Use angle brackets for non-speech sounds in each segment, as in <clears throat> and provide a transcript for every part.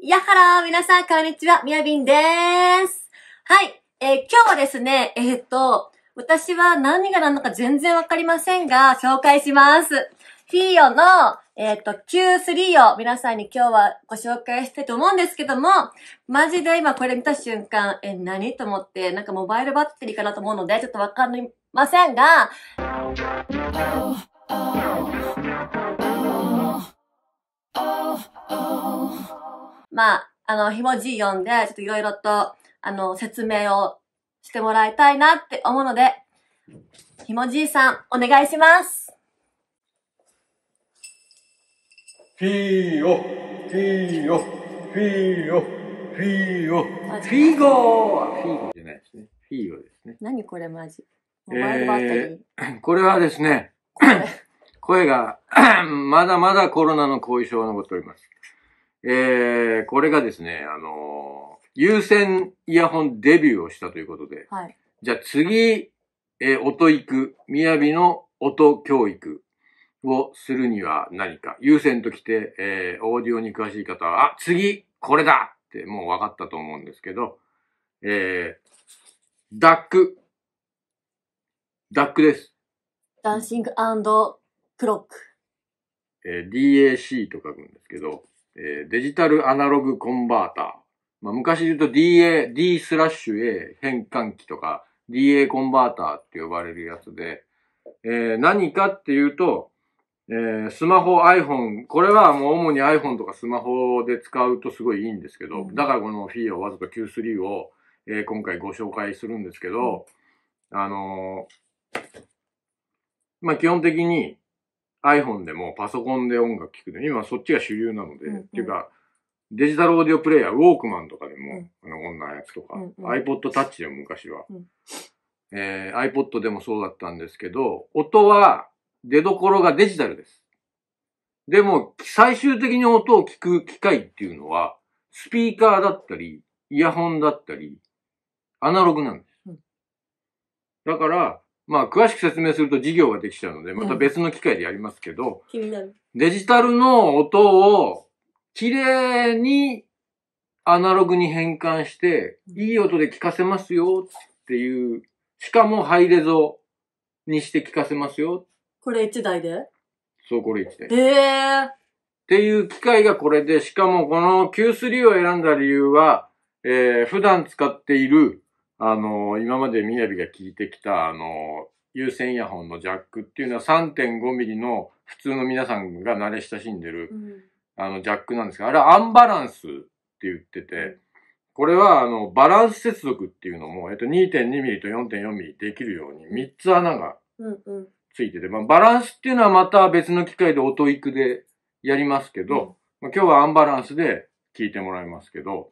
やっはらー皆さん、こんにちは、みやびんでーす。はい、えー、今日はですね、えっ、と、私は何が何のか全然わかりませんが、紹介します。フィーヨの、えっ、ー、と、Q3 を皆さんに今日はご紹介したいと思うんですけども、マジで今これ見た瞬間、え、何と思って、なんかモバイルバッテリーかなと思うので、ちょっとわかりませんが、oh, oh, oh, まあ、あの、ひもじい読んで、ちょっといろいろと、あの、説明をしてもらいたいなって思うので、ひもじいさん、お願いします。フィーヨ、フィーヨ、フィーヨ、フィーヨ、フィーゴーフィーゴじゃないですね。フィーヨですね。何これマジー。これはですね、<laughs> 声が、まだまだコロナの後遺症が残っております。えー、これがですね、あのー、有線イヤホンデビューをしたということで、はい、じゃあ次、えー、音育、びの音教育をするには何か、有線ときて、えー、オーディオに詳しい方は、あ、次、これだってもう分かったと思うんですけど、えー、ダック。ダックです。ダンシングクロック。えー、DAC と書くんですけど、えー、デジタルアナログコンバーター。まあ、昔で言うと DA、D スラッシュ A 変換器とか DA コンバーターって呼ばれるやつで、えー、何かっていうと、えー、スマホ、iPhone、これはもう主に iPhone とかスマホで使うとすごいいいんですけど、うん、だからこのフィーをわざと Q3 を、えー、今回ご紹介するんですけど、うん、あのー、まあ、基本的に、iPhone でもパソコンで音楽聴くで、今そっちが主流なので、うんうん、っていうか、デジタルオーディオプレイヤー、ウォークマンとかでも、うん、あの、んなやつとか、うんうん、iPod Touch でも昔は、うん、えー、iPod でもそうだったんですけど、音は出どころがデジタルです。でも、最終的に音を聞く機会っていうのは、スピーカーだったり、イヤホンだったり、アナログなんです。うん、だから、まあ、詳しく説明すると事業ができちゃうので、また別の機会でやりますけど、気になる。デジタルの音を、綺麗にアナログに変換して、いい音で聞かせますよっていう、しかもハイレゾにして聞かせますよ。これ1台でそう、これ1台。えー、っていう機械がこれで、しかもこの Q3 を選んだ理由は、えー、普段使っているあの、今までみやびが聞いてきた、あの、有線イヤホンのジャックっていうのは3.5ミリの普通の皆さんが慣れ親しんでる、うん、あの、ジャックなんですが、あれはアンバランスって言ってて、これは、あの、バランス接続っていうのも、えっと、2.2ミリと4.4ミリできるように3つ穴がついてて、まあ、バランスっていうのはまた別の機会で音育でやりますけど、まあ、今日はアンバランスで聞いてもらいますけど、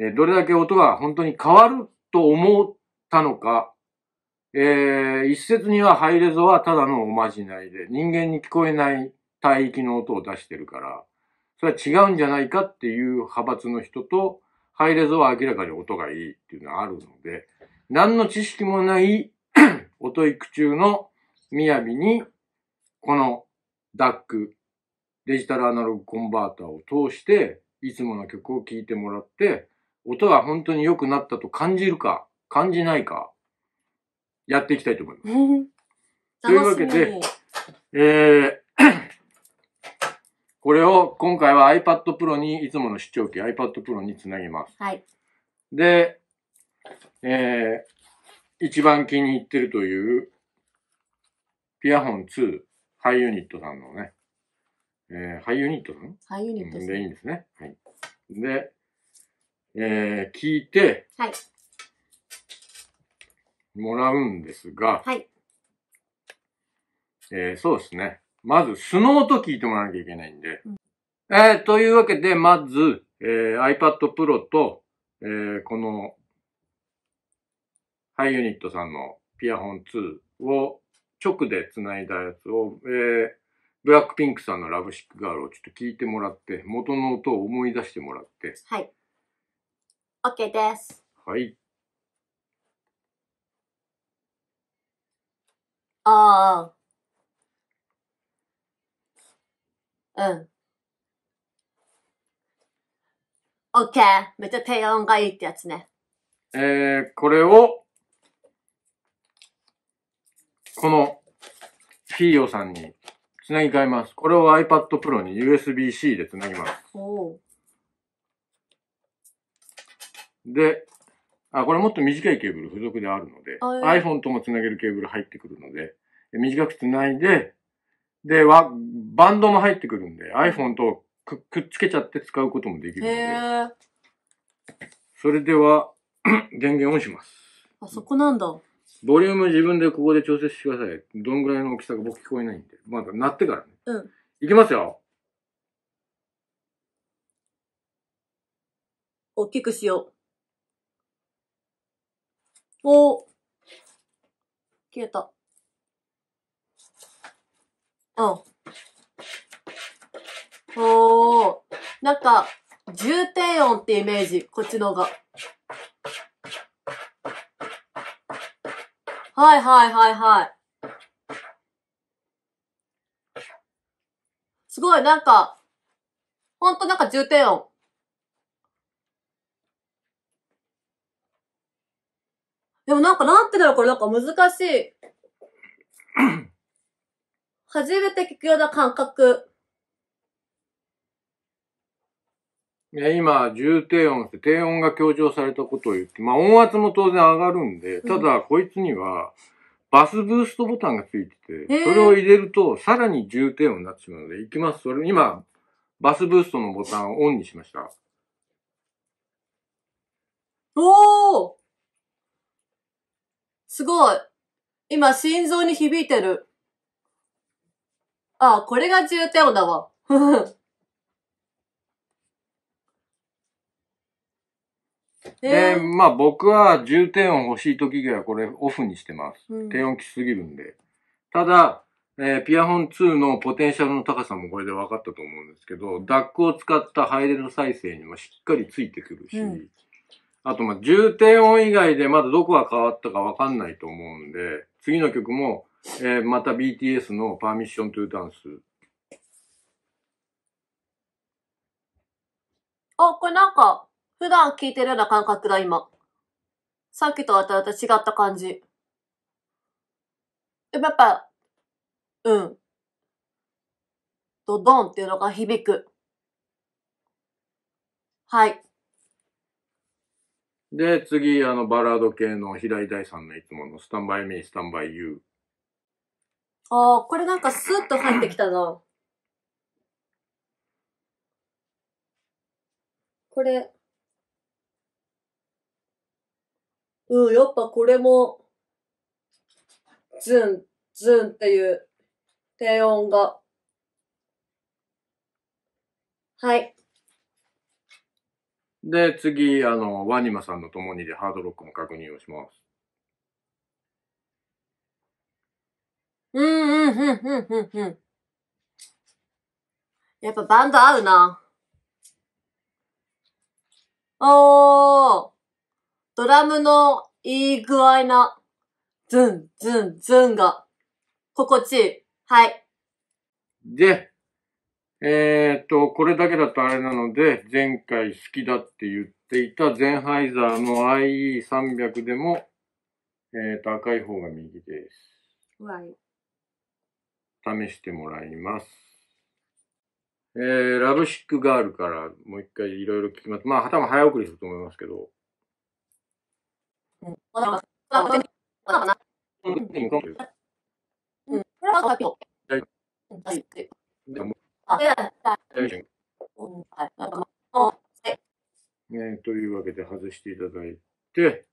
えどれだけ音が本当に変わると思ったのか、えー、一説にはハイレゾはただのおまじないで、人間に聞こえない帯域の音を出してるから、それは違うんじゃないかっていう派閥の人と、ハイレゾは明らかに音がいいっていうのはあるので、何の知識もない <coughs> 音育中の雅に、この DAC、デジタルアナログコンバーターを通して、いつもの曲を聴いてもらって、音は本当に良くなったと感じるか、感じないか、やっていきたいと思います。<laughs> というわけで、えー <clears throat> これを今回は iPad Pro に、いつもの視聴器 iPad Pro につなげます。はい。で、えー、一番気に入ってるという、ピアホン2、ハイユニットさんのね、えー、ハイユニットさんハイユニットさんでいいんですね。はい。で、えー、聞いて、はい。もらうんですが、はい。えー、そうですね。まず、スノーと聞いてもらわなきゃいけないんで。うん、えー、というわけで、まず、えー、iPad Pro と、えー、この、ハイユニットさんのピアホン2を直で繋いだやつを、えー、ブラックピンクさんのラブシックガールをちょっと聞いてもらって、元の音を思い出してもらって、はい。OK です。はい。ああ。うん。OK。めっちゃ低音がいいってやつね。えー、これを、この、フィーヨさんにつなぎ替えます。これを iPad Pro に USB-C でつなぎます。おーで、あ、これもっと短いケーブル付属であるので、はい、iPhone ともつなげるケーブル入ってくるので、短くつないで、で、は、バンドも入ってくるんで、iPhone とくくっつけちゃって使うこともできるので。それでは、<clears throat> 電源オンします。あ、そこなんだ。ボリューム自分でここで調節してください。どんぐらいの大きさか僕聞こえないんで。まだ鳴ってからね。うん。いきますよ。大きくしよう。お消えた。うん。おー。なんか、重低音ってイメージ。こっちのが。はいはいはいはい。すごい、なんか、ほんとなんか重低音。でもなんかなんてだろうこれなんか難しい。<clears throat> 初めて聞くような感覚。ね、今、重低音って低音が強調されたことを言って、まあ音圧も当然上がるんで、ただこいつには、バスブーストボタンがついてて、それを入れると、さらに重低音になってしまうので、いきます。それ、今、バスブーストのボタンをオンにしました。おーすごい。今、心臓に響いてる。あ、これが重低音だわ。<laughs> で、まあ僕は重低音欲しい時はこれオフにしてます。うん、低音きすぎるんで。ただ、えー、ピアホン2のポテンシャルの高さもこれで分かったと思うんですけど、ダックを使ったハイレド再生にもしっかりついてくるし、うん、あと、ま、重低音以外でまだどこが変わったかわかんないと思うんで、次の曲も、えー、また BTS のパーミッション i o n ダンス。あ、これなんか、普段聴いてるような感覚だ、今。さっきとはまた違った感じ。やっぱ、うん。ドドンっていうのが響く。はい。で、次、あの、バラード系の平井大さんのいつものスタンバイミー、スタンバイユー。ああ、これなんかスッと入ってきたな。これ。うん、やっぱこれも、ズン、ズンっていう低音が。はい。で、次、あの、ワニマさんの共にでハードロックも確認をします。うんうんうんうんうんうん。やっぱバンド合うな。おードラムのいい具合な、ズン、ズン、ズンが、心地いい。はい。で、えっと、これだけだとあれなので、前回好きだって言っていたゼンハイザーの IE300 でも、えっ、と、赤い方が右です。試してもらいます。えー、ラブシックガールからもう一回いろいろ聞きます。まあ、分早送りすると思いますけど。うん。あ、で、大丈夫。はい。なんか、ね、というわけで外していただいて、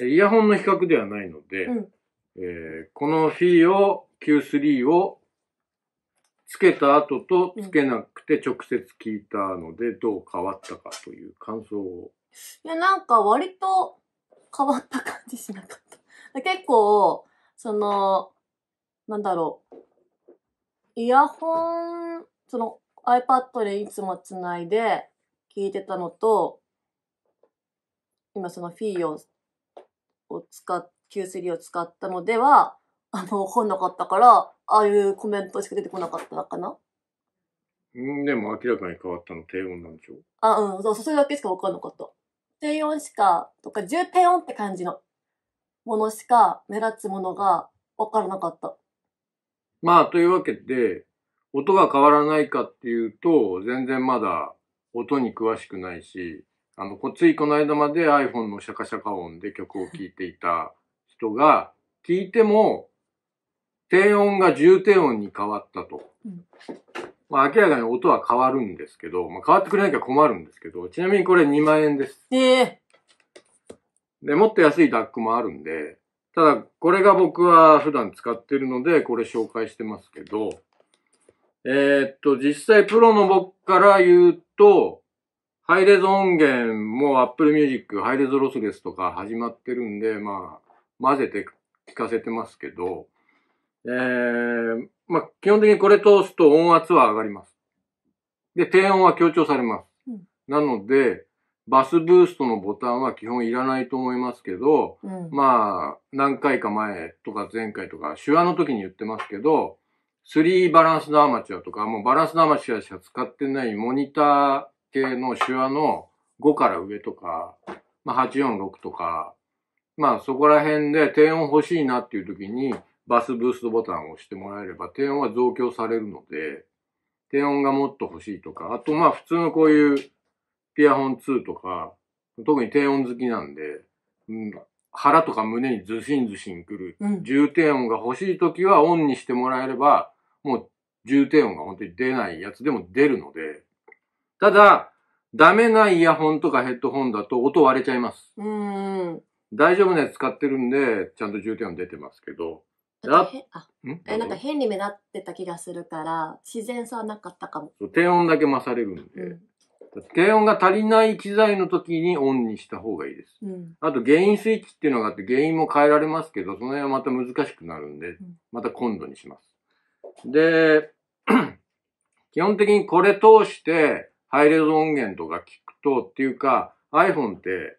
イヤホンの比較ではないので、うん、えー、このーを、Q3 をつけた後とつけなくて直接聞いたので、どう変わったかという感想を。いや、なんか割と変わった感じしなかった。結構、その、なんだろう。イヤホン、その iPad でいつもつないで聞いてたのと、今そのフィーをを使っ、Q3 を使ったのでは、あの、本なかったから、ああいうコメントしか出てこなかったかな。うん、でも明らかに変わったの低音なんでしょあ、うん、そう、それだけしか分かんなかった。低音しか、とか重低音って感じのものしか目立つものが分からなかった。まあ、というわけで、音が変わらないかっていうと、全然まだ音に詳しくないし、あの、こっこの間まで iPhone のシャカシャカ音で曲を聴いていた人が、聴いても、低音が重低音に変わったと。まあ、明らかに音は変わるんですけど、まあ、変わってくれなきゃ困るんですけど、ちなみにこれ2万円です。ええー、で、もっと安いダックもあるんで、ただ、これが僕は普段使ってるので、これ紹介してますけど、えー、っと、実際プロの僕から言うと、ハイレゾ音源も Apple Music、ハイレゾロスレスとか始まってるんで、まあ、混ぜて聞かせてますけど、えー、まあ、基本的にこれ通すと音圧は上がります。で、低音は強調されます。うん、なので、バスブーストのボタンは基本いらないと思いますけど、うん、まあ、何回か前とか前回とか、手話の時に言ってますけど、3バランスのアマチュアとか、もうバランスのアマチュアしか使ってないモニター系の手話の5から上とか、まあ846とか、まあそこら辺で低音欲しいなっていう時に、バスブーストボタンを押してもらえれば、低音は増強されるので、低音がもっと欲しいとか、あとまあ普通のこういうピアホン2とか、特に低音好きなんで、うん、腹とか胸にズシンズシンくる、うん、重低音が欲しい時はオンにしてもらえれば、もう重低音が本当に出ないやつでも出るので、ただ、ダメなイヤホンとかヘッドホンだと音割れちゃいます。うん大丈夫なやつ使ってるんで、ちゃんと重低音出てますけど。あなんか変に目立ってた気がするから、自然さはなかったかも。低音だけ増されるんで。うん低音が足りない機材の時にオンにした方がいいです。うん、あと原因スイッチっていうのがあって原因も変えられますけど、その辺はまた難しくなるんで、また今度にします。で、<clears throat> 基本的にこれ通してハイレゾ音源とか聞くとっていうか、iPhone って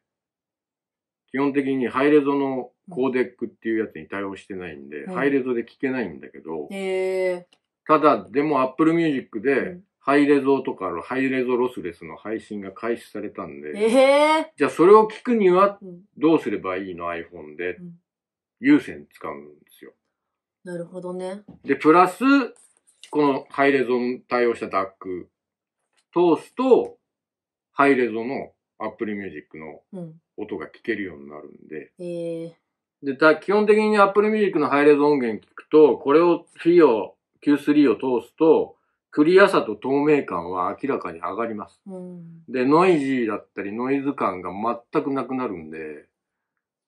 基本的にハイレゾのコーデックっていうやつに対応してないんで、うん、ハイレゾで聞けないんだけど、えー、ただでも Apple Music でハイレゾとかのハイレゾロスレスの配信が開始されたんで、えー、じゃあそれを聞くにはどうすればいいの iPhone で、うん、有線使うんですよ。なるほどね。で、プラス、このハイレゾ対応した DAC 通すと、ハイレゾの Apple Music の音が聞けるようになるんで、うんえー、でだ基本的に Apple Music のハイレゾ音源聞くと、これを FIO Q3 を通すと、クリアさと透明感は明らかに上がります。うん、で、ノイジーだったりノイズ感が全くなくなるんで、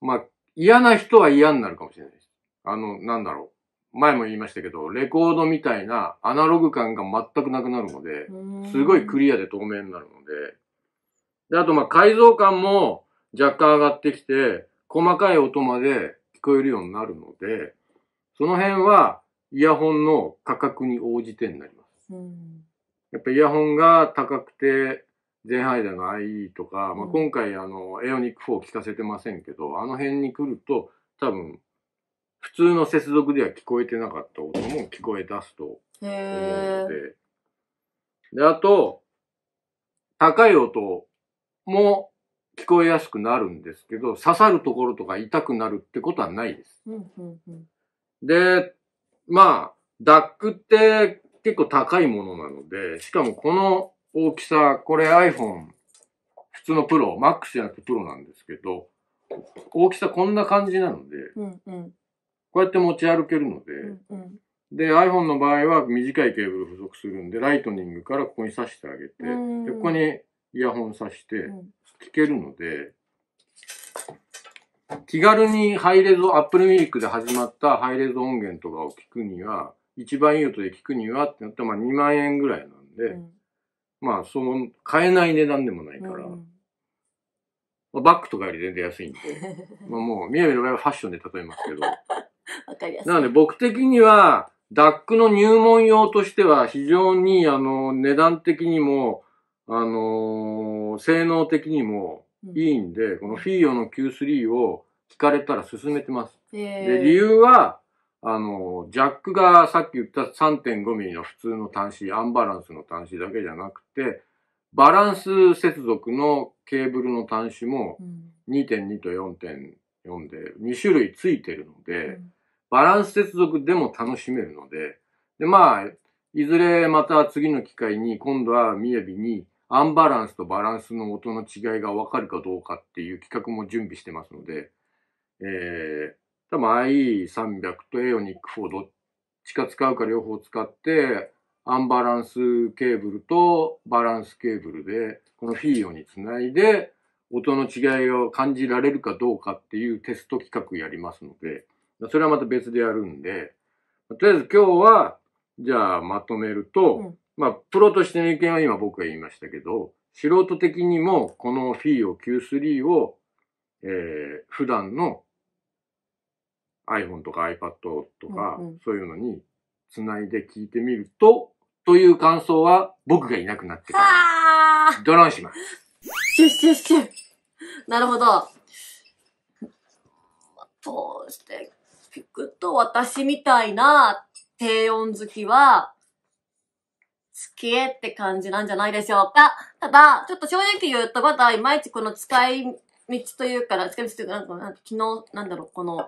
まあ、嫌な人は嫌になるかもしれないです。あの、なんだろう。前も言いましたけど、レコードみたいなアナログ感が全くなくなるので、すごいクリアで透明になるので、で、あと、ま、改造感も若干上がってきて、細かい音まで聞こえるようになるので、その辺はイヤホンの価格に応じてになります。やっぱイヤホンが高くて、ゼンハイーの IE とか、まあ、今回あの、エオニック4聞かせてませんけど、あの辺に来ると、多分、普通の接続では聞こえてなかった音も聞こえ出すと思うので。で、あと、高い音も聞こえやすくなるんですけど、刺さるところとか痛くなるってことはないです。うんうんうん、で、まあ、ダックって結構高いものなので、しかもこの大きさ、これ iPhone、普通のプロ、Max じゃなくてプロなんですけど、大きさこんな感じなので、うんうん、こうやって持ち歩けるので、うんうん、で、iPhone の場合は短いケーブル付属するんで、ライトニングからここに挿してあげて、でここにイヤホン挿して、聞けるので、気軽にハイレゾ、Apple Music で始まったハイレゾ音源とかを聞くには、一番いい音で聞くにはってなったら、まあ2万円ぐらいなんで、うん、まあその、買えない値段でもないから、うん、まあ、バッグとかより全然安いんで、<laughs> まあもう、みやびの場合はファッションで例えますけど、<laughs> わかりなので僕的には、ダックの入門用としては非常に、あの、値段的にも、あのー、性能的にもいいんで、うん、このフィーヨの Q3 を聞かれたら進めてます。えー、で、理由は、あの、ジャックがさっき言った3.5ミリの普通の端子、アンバランスの端子だけじゃなくて、バランス接続のケーブルの端子も2.2と4.4で2種類ついてるので、バランス接続でも楽しめるので、で、まあ、いずれまた次の機会に今度はみやびにアンバランスとバランスの音の違いがわかるかどうかっていう企画も準備してますので、えー、多分 IE300 と a o n i c 4どっちか使うか両方使って、アンバランスケーブルとバランスケーブルで、このフィーヨにつないで、音の違いを感じられるかどうかっていうテスト企画やりますので、それはまた別でやるんで、とりあえず今日は、じゃあまとめると、うん、まあ、プロとしての意見は今僕が言いましたけど、素人的にもこのフィーヨ Q3 を、えー、普段の iPhone とか iPad とか、うんうん、そういうのに繋いで聞いてみると、という感想は僕がいなくなってから、ドロンします。シュッシュッシュッ。なるほど。どうして聞くと私みたいな低音好きは、きけって感じなんじゃないでしょうか。ただ、ちょっと正直言うと、まだいまいちこの使い道というか、使い道というか、なんか昨日、なんだろう、この、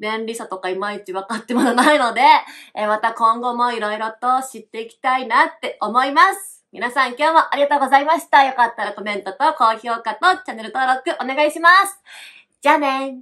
便利さとかいまいち分かってまだないので、<laughs> えー、また今後もいろいろと知っていきたいなって思います。皆さん今日もありがとうございました。よかったらコメントと高評価とチャンネル登録お願いします。じゃあね